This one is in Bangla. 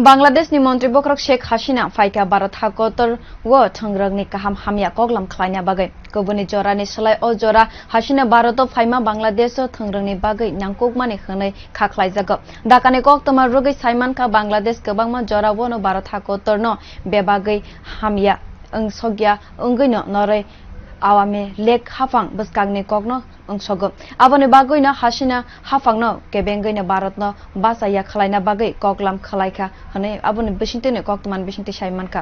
Bangladesh ni Montri Bokrok Sheikh Hasina faika Bharat Hakotor wo thangrangni kaham hamya koglam khlaina bagai kobuni jora ni slai o jora Hasina Bharat o faima Bangladesh o thangrangni bagai nyangkok mani khane khakhlai jago dakane kok tomar rogai Saiman ka Bangladesh kabangma jora wo no Bharat Hakotor no bebagai hamya ong sogya ongino norai awame lek hafang bskangne kokno অংশগ আবনে বাগৈ না হাসিনা হাফাং ন কেবেঙ্গৈ না ভারত ন বাসাইয়া খালাইনা বাগৈ ককলাম খালাইখা হনে আবনে বেশিনতে কক তোমান বেশিনতে সাইমানকা